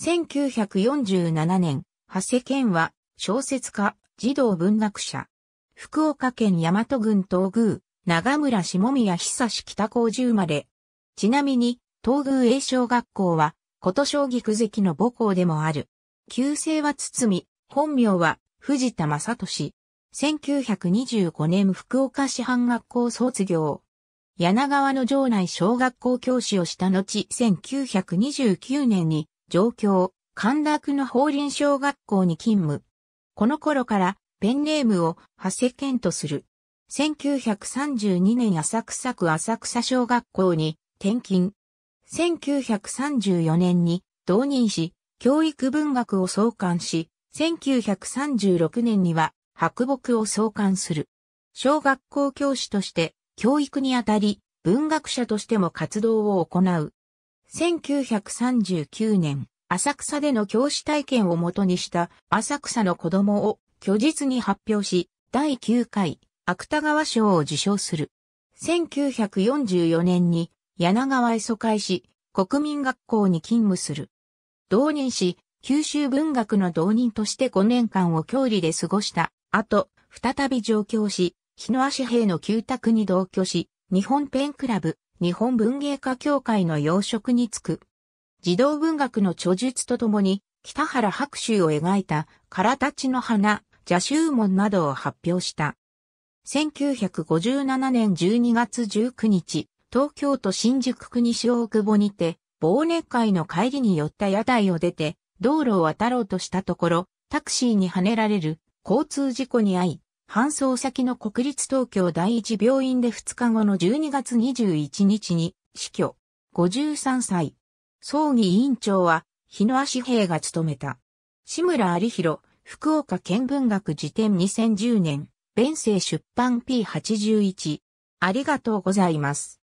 1947年、長谷健は小説家、児童文学者。福岡県大和郡東宮、長村下宮久志北高十まで。ちなみに、東宮栄小学校は、琴将棋区関の母校でもある。旧姓は堤、本名は藤田正俊。1925年福岡市藩学校卒業。柳川の城内小学校教師をした後1929年に上京、陥落の法輪小学校に勤務。この頃からペンネームを長谷健とする。1932年浅草区浅草小学校に転勤。1934年に同任し、教育文学を創刊し、1936年には白木を創刊する。小学校教師として教育にあたり、文学者としても活動を行う。1939年、浅草での教師体験をもとにした浅草の子供を虚実に発表し、第9回芥川賞を受賞する。1944年に柳川へ疎開し、国民学校に勤務する。同任し、九州文学の同任として5年間を郷里で過ごした後、再び上京し、日野足兵の旧宅に同居し、日本ペンクラブ、日本文芸家協会の要職に就く。児童文学の著述とともに、北原白秋を描いた、空立ちの花、邪州門などを発表した。1957年12月19日、東京都新宿区西大久保にて、忘年会の帰りに寄った屋台を出て、道路を渡ろうとしたところ、タクシーに跳ねられる交通事故に遭い、搬送先の国立東京第一病院で2日後の12月21日に死去。53歳。葬儀委員長は日野足平が務めた。志村有弘、福岡県文学辞典2010年、弁世出版 P81。ありがとうございます。